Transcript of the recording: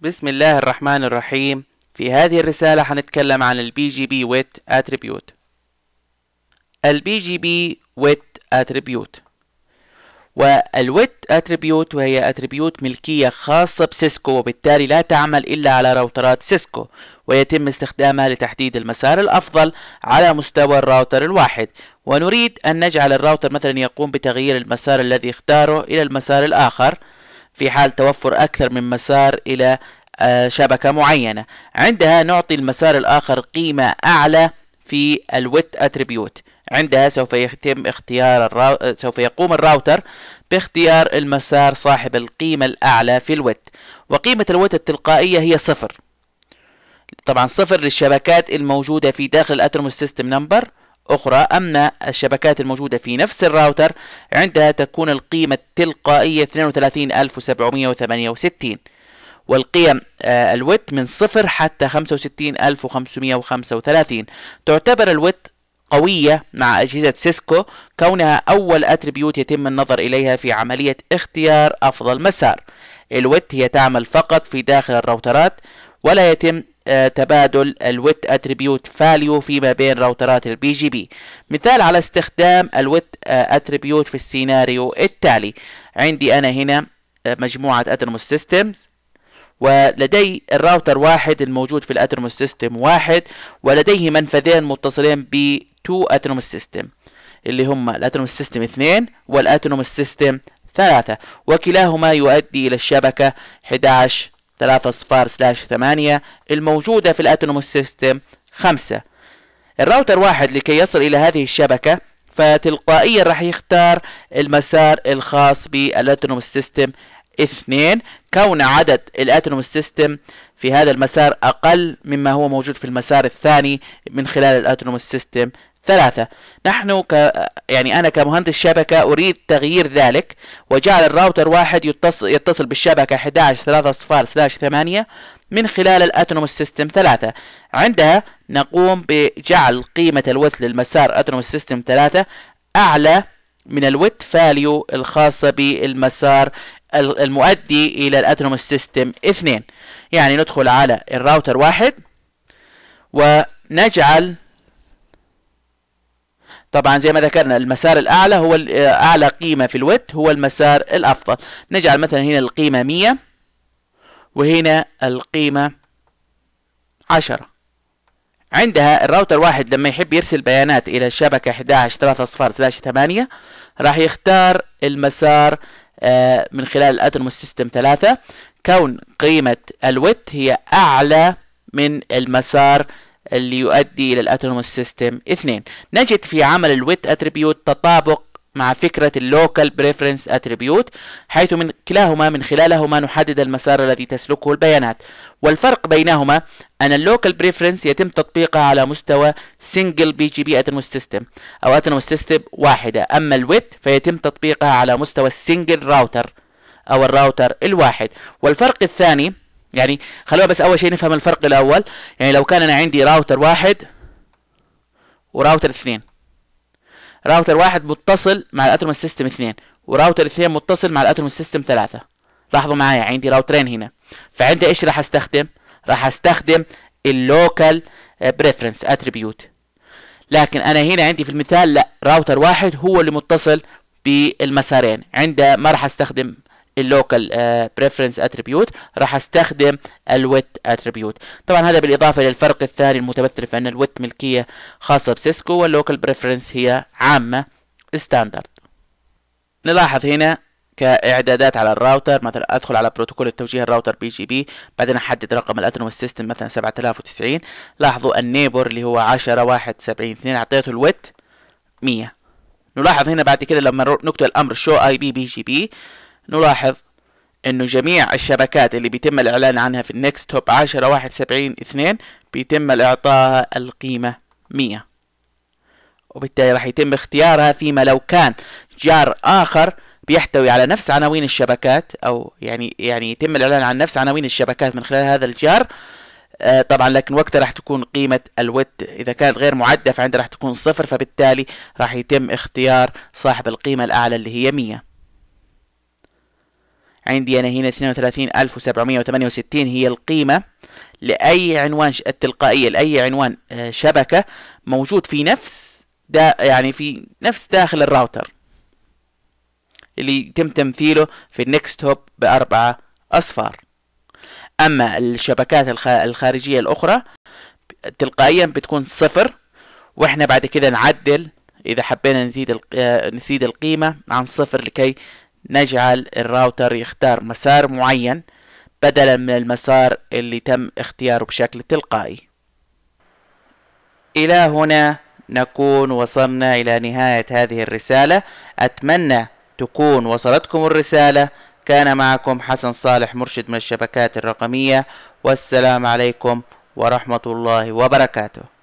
بسم الله الرحمن الرحيم في هذه الرسالة حنتكلم عن البي جي بي ويت اتريبيوت البي جي بي ويت اتريبيوت والويت اتريبيوت وهي اتريبيوت ملكية خاصة بسيسكو وبالتالي لا تعمل إلا على راوترات سيسكو ويتم استخدامها لتحديد المسار الأفضل على مستوى الراوتر الواحد ونريد أن نجعل الراوتر مثلا يقوم بتغيير المسار الذي اختاره إلى المسار الآخر في حال توفر أكثر من مسار إلى آه، شبكة معينة عندها نعطي المسار الآخر قيمة أعلى في الويت اتريبيوت عندها سوف يتم اختيار الراو... سوف يقوم الراوتر باختيار المسار صاحب القيمة الأعلى في الويت وقيمة الويت التلقائية هي صفر طبعا صفر للشبكات الموجودة في داخل الاترموس سيستم نمبر أخرى أما الشبكات الموجودة في نفس الراوتر عندها تكون القيمة التلقائية 32768 والقيم آه، الوت من صفر حتى 65535 تعتبر الوت قوية مع أجهزة سيسكو كونها أول أتربيوت يتم النظر إليها في عملية اختيار أفضل مسار الوت هي تعمل فقط في داخل الراوترات ولا يتم آه، تبادل الويت اتريبيوت فاليو فيما بين راوترات البي جي بي مثال على استخدام الويت اتريبيوت آه، في السيناريو التالي عندي انا هنا آه، مجموعة اترموس سيستمز ولدي الراوتر واحد الموجود في الاترموس سيستم واحد ولديه منفذين متصلين ب 2 اترموس سيستم اللي هما الاترموس سيستم اثنين والاترموس سيستم ثلاثة وكلاهما يؤدي إلى الشبكة 11 3 صفار سلاش 8 الموجودة في الأتونوموس سيستم 5 الراوتر واحد لكي يصل إلى هذه الشبكة فتلقائيا راح يختار المسار الخاص بالأتونوموس سيستم 2 كون عدد الأتونوموس سيستم في هذا المسار أقل مما هو موجود في المسار الثاني من خلال الأتونوموس سيستم ثلاثة نحن ك... يعني أنا كمهندس شبكة أريد تغيير ذلك وجعل الراوتر واحد يتصل, يتصل بالشبكة 11.3.0/8 من خلال الأتنومس سيستم 3 عندها نقوم بجعل قيمة الوث للمسار أتنومس سيستم 3 أعلى من الوت فاليو الخاصة بالمسار المؤدي إلى الأتنومس سيستم 2 يعني ندخل على الراوتر واحد ونجعل طبعا زي ما ذكرنا المسار الاعلى هو آه، اعلى قيمه في الوت هو المسار الافضل نجعل مثلا هنا القيمه 100 وهنا القيمه 10 عندها الراوتر واحد لما يحب يرسل بيانات الى الشبكه 11 3 اصفار 8 راح يختار المسار آه، من خلال الاترموس سيستم 3 كون قيمه الوت هي اعلى من المسار اللي يؤدي الى الاتونوموس سيستم اثنين نجد في عمل الويت اتريبيوت تطابق مع فكرة اللوكال بريفرنس اتريبيوت حيث من كلاهما من خلالهما نحدد المسار الذي تسلكه البيانات والفرق بينهما أن اللوكال بريفرنس يتم تطبيقه على مستوى سنجل بي جي بي اتنوس سيستم أو اتنوس سيستم واحدة أما الويت فيتم تطبيقها على مستوى السنجل راوتر أو الراوتر الواحد والفرق الثاني يعني خلونا بس اول شيء نفهم الفرق الاول يعني لو كان انا عندي راوتر واحد وراوتر اثنين راوتر واحد متصل مع الاتروم سيستم اثنين وراوتر اثنين متصل مع الاتروم سيستم ثلاثة لاحظوا معايا عندي راوترين هنا فعندي ايش راح استخدم راح استخدم اللوكال بريفرنس اتريبيوت لكن انا هنا عندي في المثال لا راوتر واحد هو اللي متصل بالمسارين عنده ما راح استخدم اللوكال بريفرنس آه، اتريبيوت راح استخدم الويت اتريبيوت طبعا هذا بالاضافه للفرق الثاني المتمثل في ان الويت ملكيه خاصه بسيسكو واللوكال بريفرنس هي عامه ستاندرد نلاحظ هنا كاعدادات على الراوتر مثلا ادخل على بروتوكول التوجيه الراوتر بي جي بي بعدين احدد رقم الاترم سيستم مثلا 7090 لاحظوا النيبر اللي هو 10 1 70 2 اعطيته الويت 100 نلاحظ هنا بعد كده لما نكتب الامر شو اي بي بي جي بي نلاحظ انه جميع الشبكات اللي بيتم الاعلان عنها في النكست توب 10 واحد سبعين اثنين بيتم اعطائها القيمة 100 وبالتالي راح يتم اختيارها فيما لو كان جار اخر بيحتوي على نفس عناوين الشبكات او يعني يعني يتم الاعلان عن نفس عناوين الشبكات من خلال هذا الجار آه طبعا لكن وقتها راح تكون قيمة الود إذا كانت غير معدة فعندها راح تكون صفر فبالتالي راح يتم اختيار صاحب القيمة الأعلى اللي هي مية عندي أنا هنا 32768 هي القيمة لأي عنوان التلقائية لأي عنوان آه، شبكة موجود في نفس دا يعني في نفس داخل الراوتر اللي يتم تمثيله في النكست هوب بأربعة أصفار أما الشبكات الخارجية الأخرى تلقائيا بتكون صفر واحنا بعد كده نعدل إذا حبينا نزيد آه، نزيد القيمة عن صفر لكي نجعل الراوتر يختار مسار معين بدلا من المسار اللي تم اختياره بشكل تلقائي إلى هنا نكون وصلنا إلى نهاية هذه الرسالة أتمنى تكون وصلتكم الرسالة كان معكم حسن صالح مرشد من الشبكات الرقمية والسلام عليكم ورحمة الله وبركاته